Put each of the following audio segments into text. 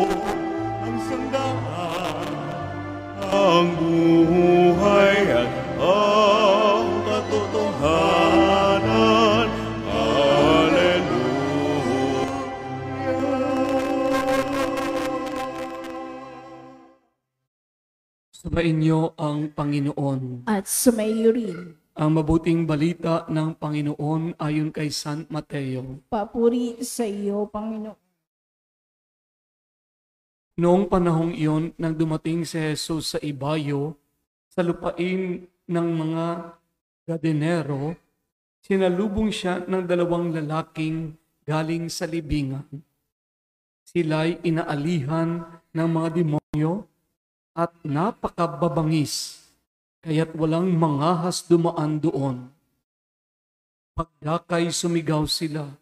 ng ang buhay at ang katotohanan. Hallelujah. Sumayin niyo ang Panginoon At sumayo rin, ang mabuting balita ng Panginoon ayon kay San Mateo. papuri sa iyo, Panginoon. Noong panahong iyon, nang dumating si Jesus sa ibayo, sa lupain ng mga gadenero, sinalubong siya ng dalawang lalaking galing sa libingan. Sila'y inaalihan ng mga demonyo at napakababangis, kaya't walang mangahas dumaan doon. Pagdakay sumigaw sila,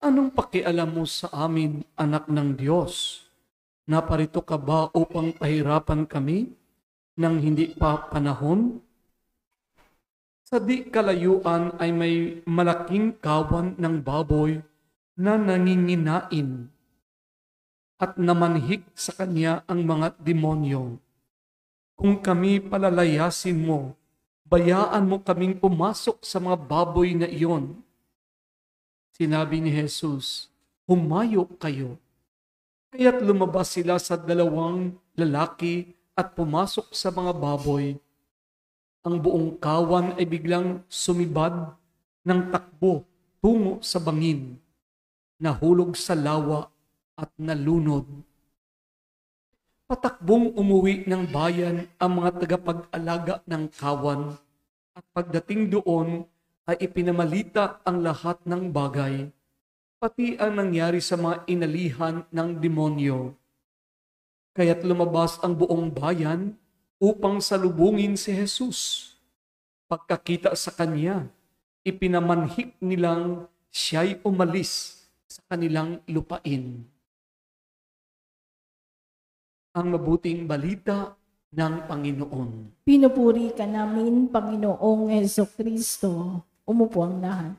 Anong pakialam mo sa amin, anak ng Diyos? Naparito ka ba upang pahirapan kami nang hindi pa panahon? Sa di kalayuan ay may malaking kawan ng baboy na nanginginain at namanhik sa kanya ang mga demonyo. Kung kami palalayasin mo, bayaan mo kaming pumasok sa mga baboy na iyon. Sinabi ni Jesus, humayo kayo Kaya't lumabas sila sa dalawang lalaki at pumasok sa mga baboy. Ang buong kawan ay biglang sumibad ng takbo tungo sa bangin, nahulog sa lawa at nalunod. Patakbong umuwi ng bayan ang mga tagapag-alaga ng kawan at pagdating doon ay ipinamalita ang lahat ng bagay pati ang nangyari sa mga inalihan ng demonyo. Kaya't lumabas ang buong bayan upang salubungin si Jesus. Pagkakita sa kanya, ipinamanhik nilang siya'y umalis sa kanilang lupain. Ang mabuting balita ng Panginoon. Pinupuri ka namin, Panginoong Yeso Kristo. Umupo ang lahat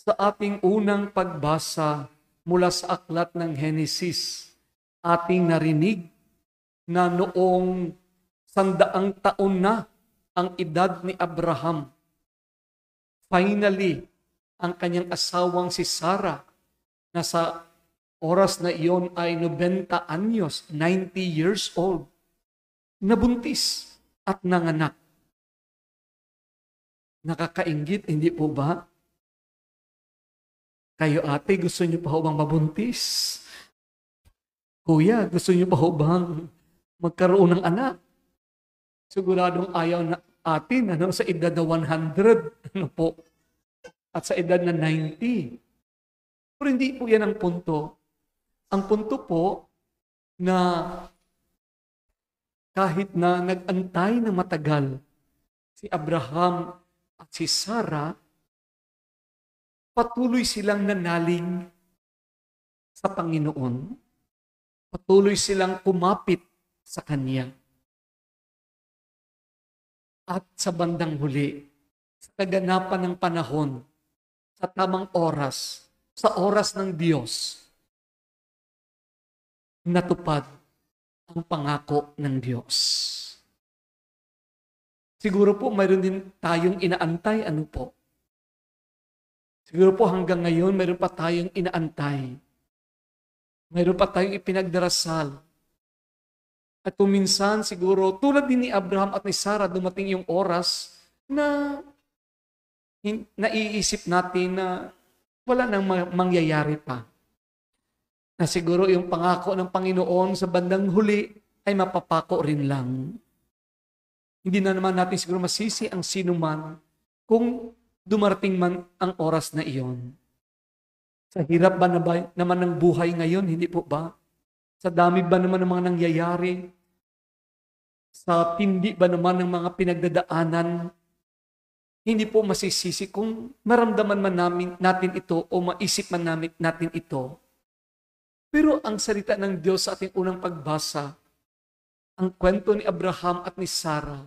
sa ating unang pagbasa mula sa aklat ng Henesis, ating narinig na noong sandaang taon na ang edad ni Abraham, finally, ang kanyang asawang si Sarah na sa oras na iyon ay 90 anyos, 90 years old, nabuntis at nanganak. Nakakaingit, hindi po ba? Kayo ate, gusto niyo pa ho bang mabuntis? Kuya, gusto niyo pa ho bang magkaroon ng anak? Siguradong ayaw na atin ano, sa edad na 100 ano po, at sa edad na 90. Pero hindi po yan ang punto. Ang punto po na kahit na nagantay ng matagal si Abraham at si Sarah, patuloy silang nanaling sa Panginoon. Patuloy silang kumapit sa Kanya. At sa bandang huli, sa kaganapan ng panahon, sa tamang oras, sa oras ng Diyos, natupad ang pangako ng Diyos. Siguro po mayroon din tayong inaantay, ano po, Siguro po hanggang ngayon, mayroon pa tayong inaantay. Mayroon pa tayong ipinagdarasal. At kung minsan, siguro, tulad din ni Abraham at ni Sarah, dumating yung oras na naiisip natin na wala nang mangyayari pa. Na siguro yung pangako ng Panginoon sa bandang huli ay mapapako rin lang. Hindi na naman natin siguro masisi ang sinuman kung dumarating man ang oras na iyon. Sa hirap ba, na ba naman ng buhay ngayon, hindi po ba? Sa dami ba naman ng mga nangyayari? Sa tindi ba naman ng mga pinagdadaanan? Hindi po masisisi kung maramdaman man namin, natin ito o maisip man namin, natin ito. Pero ang salita ng Diyos sa ating unang pagbasa, ang kwento ni Abraham at ni Sarah,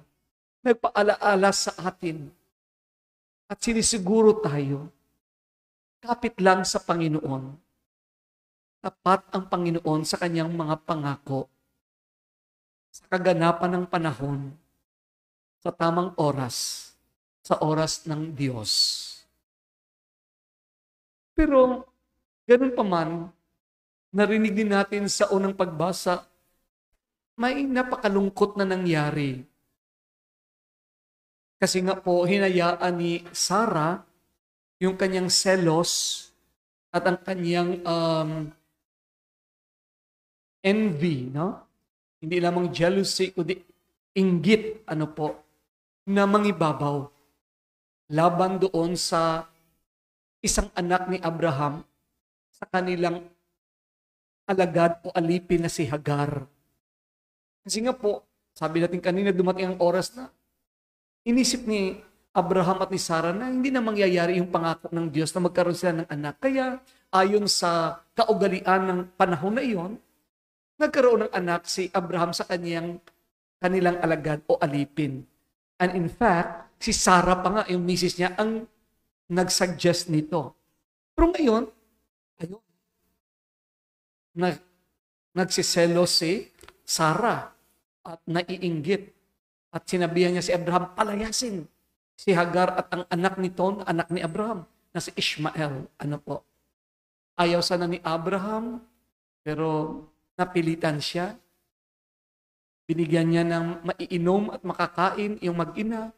nagpaalaala sa atin at sinisiguro tayo, kapit lang sa Panginoon. Tapat ang Panginoon sa kanyang mga pangako. Sa kaganapan ng panahon, sa tamang oras, sa oras ng Diyos. Pero, ganun pa man, narinig din natin sa unang pagbasa, may napakalungkot na nangyari kasi nga po, hinayaan ni Sarah yung kanyang selos at ang kanyang um, envy, no? Hindi lamang jealousy, kundi inggit, ano po, na mangibabaw laban doon sa isang anak ni Abraham sa kanilang alagad o alipin na si Hagar. Kasi nga po, sabi natin kanina, dumating ang oras na Inisip ni Abraham at ni Sarah na hindi na mangyayari yung pangako ng Diyos na magkaroon sila ng anak. Kaya ayon sa kaugalian ng panahon na iyon, nagkaroon ng anak si Abraham sa kanyang kanilang alagad o alipin. And in fact, si Sarah pa nga, yung misis niya, ang nagsuggest nito. Pero ngayon, ayun, nag, nagsiselos si Sarah at naiinggit. At sinabihan niya si Abraham, palayasin si Hagar at ang anak nito, anak ni Abraham, na si Ishmael. Ano po? Ayaw sana ni Abraham, pero napilitan siya. Binigyan niya ng maiinom at makakain yung mag-ina.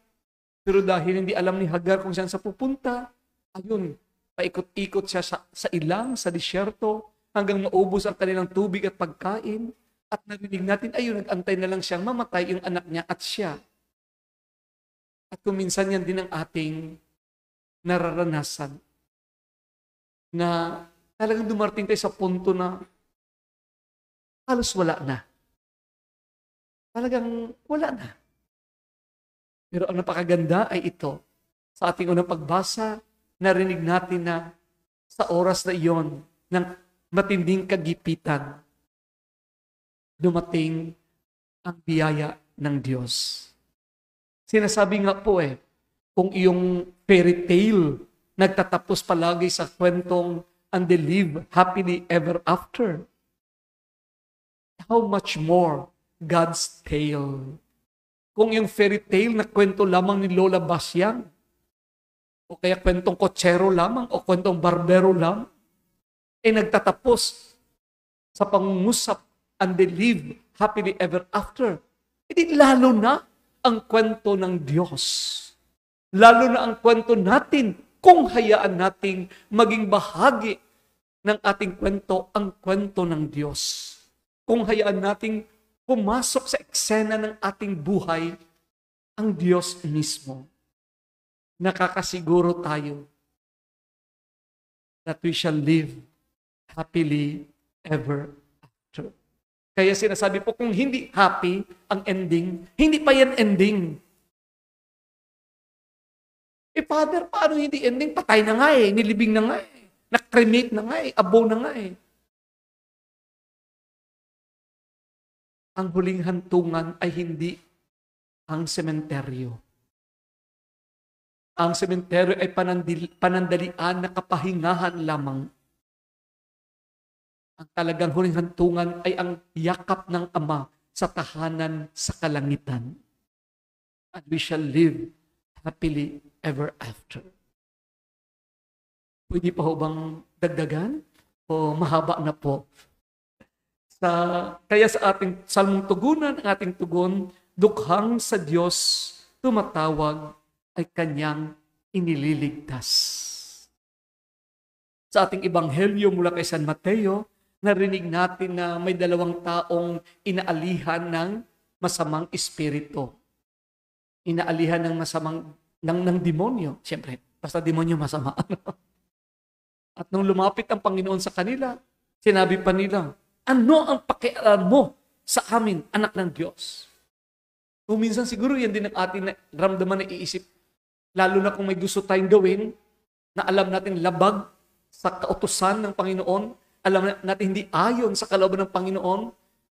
Pero dahil hindi alam ni Hagar kung saan sa pupunta, ayun, paikot-ikot siya sa, sa ilang, sa disyerto, hanggang maubos ang kanilang tubig at pagkain. At narinig natin, ayun, nag-antay na lang siyang mamatay yung anak niya at siya. At kung minsan yan din ang ating nararanasan na talagang dumarting tayo sa punto na halos wala na. Talagang wala na. Pero ang napakaganda ay ito. Sa ating unang pagbasa, narinig natin na sa oras na iyon ng matinding kagipitan, dumating ang biyaya ng Diyos. Sinasabi nga po eh, kung iyong fairy tale nagtatapos palagi sa kwentong and they live happily ever after, how much more God's tale? Kung yung fairy tale na kwento lamang ni Lola Basyang, o kaya kwentong kotsero lamang, o kwentong barbero lamang, ay nagtatapos sa pangungusap and they live happily ever after. Hindi lalo na ang kwento ng Diyos. Lalo na ang kwento natin kung hayaan nating maging bahagi ng ating kwento ang kwento ng Diyos. Kung hayaan nating pumasok sa eksena ng ating buhay ang Diyos mismo. Nakakasiguro tayo that we shall live happily ever after. Kaya sinasabi po, kung hindi happy ang ending, hindi pa yan ending. Eh, Father, paano hindi ending? Patay na nga eh. Nilibing na nga eh. Nakremate na nga eh. Abo na nga eh. Ang huling hantungan ay hindi ang sementeryo. Ang sementeryo ay panandil, panandalian na kapahingahan lamang. Ang talagang huling hantungan ay ang yakap ng Ama sa tahanan sa kalangitan. And we shall live happily ever after. Pwede pa ho bang dagdagan? O mahaba na po? Sa, kaya sa ating salmong tugunan, ang ating tugon, dukhang sa Diyos tumatawag ay kanyang inililigtas. Sa ating ebanghelyo mula kay San Mateo, narinig natin na may dalawang taong inaalihan ng masamang espiritu. Inaalihan ng masamang, ng, ng demonyo. Siyempre, basta demonyo masama. Ano? At nung lumapit ang Panginoon sa kanila, sinabi pa nila, ano ang pakialam mo sa amin, anak ng Diyos? Kung minsan siguro yan din ang ating ramdaman na iisip, lalo na kung may gusto tayong gawin na alam natin labag sa kautosan ng Panginoon, alam natin hindi ayon sa kalooban ng Panginoon,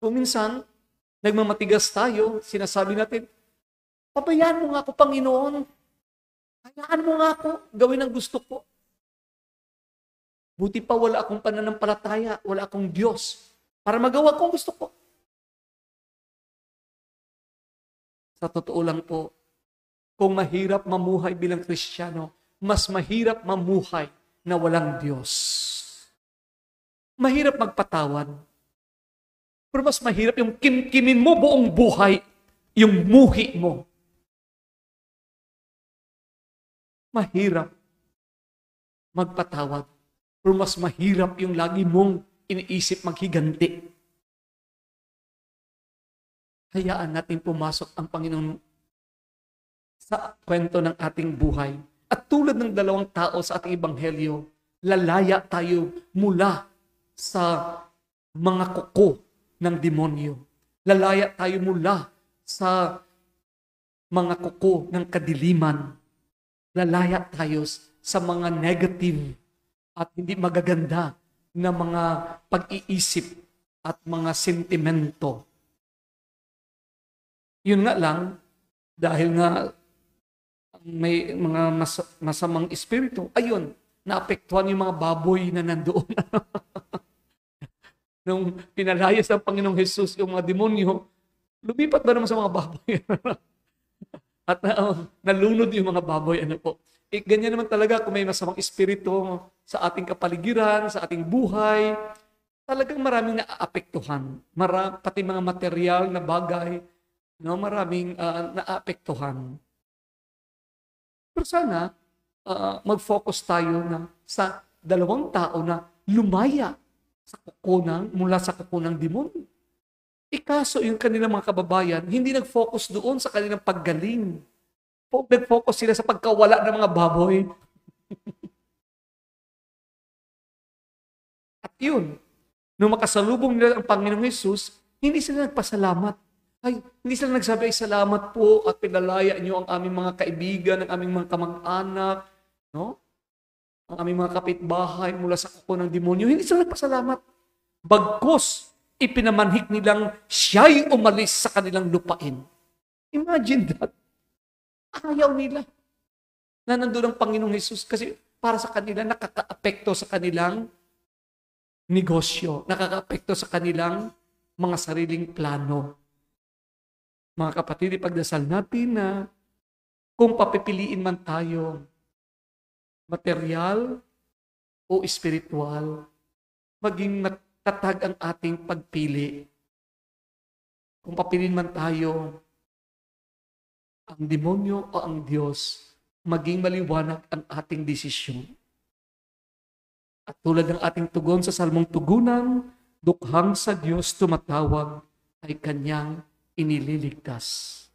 kung minsan, nagmamatigas tayo, sinasabi natin, pabayaan mo nga ako, Panginoon. Hayaan mo nga ako, gawin ang gusto ko. Buti pa wala akong pananampalataya, wala akong Diyos para magawa ko ang gusto ko. Sa totoo lang po, kung mahirap mamuhay bilang Kristiyano, mas mahirap mamuhay na walang Diyos. Mahirap magpatawad. Pero mas mahirap yung kimkimin mo buong buhay, yung muhi mo. Mahirap magpatawad. Pero mas mahirap yung lagi mong iniisip maghiganti. Hayaan natin pumasok ang Panginoon sa kwento ng ating buhay. At tulad ng dalawang tao sa ating ebanghelyo, lalaya tayo mula sa mga kuko ng demonyo. Lalaya tayo mula sa mga kuko ng kadiliman. Lalaya tayo sa mga negative at hindi magaganda na mga pag-iisip at mga sentimento. Yun nga lang, dahil nga may mga mas- masamang espiritu, ayun, naapektuhan yung mga baboy na nandoon. nung pinalayas ng Panginoong Jesus yung mga demonyo, lumipat ba naman sa mga baboy? At uh, nalunod yung mga baboy. Ano po? Eh, ganyan naman talaga kung may masamang espiritu sa ating kapaligiran, sa ating buhay, talagang maraming naaapektuhan. Mara, pati mga material na bagay, no, maraming uh, naaapektuhan. Pero sana, uh, mag-focus tayo na sa dalawang tao na lumaya sa kukunang, mula sa kukunang demon. Ikaso yung kanilang mga kababayan, hindi nag-focus doon sa kanilang paggaling. Nag-focus sila sa pagkawala ng mga baboy. At yun, nung makasalubong nila ang Panginoong Yesus, hindi sila nagpasalamat. Ay, hindi sila nagsabi ay salamat po at pinalaya niyo ang aming mga kaibigan, ang aming mga kamag-anak, no? ang aming mga kapitbahay mula sa kuko ng demonyo, hindi sila nagpasalamat. Bagkos, ipinamanhik nilang siya'y umalis sa kanilang lupain. Imagine that. Ayaw nila na nandun ang Panginoong Hesus kasi para sa kanila nakakaapekto sa kanilang negosyo, nakakaapekto sa kanilang mga sariling plano. Mga kapatid, ipagdasal natin na kung papipiliin man tayo material o espiritual, maging matatag ang ating pagpili. Kung papilin man tayo ang demonyo o ang Diyos, maging maliwanag ang ating desisyon. At tulad ng ating tugon sa salmong tugunan, dukhang sa Diyos tumatawag ay kanyang inililigtas.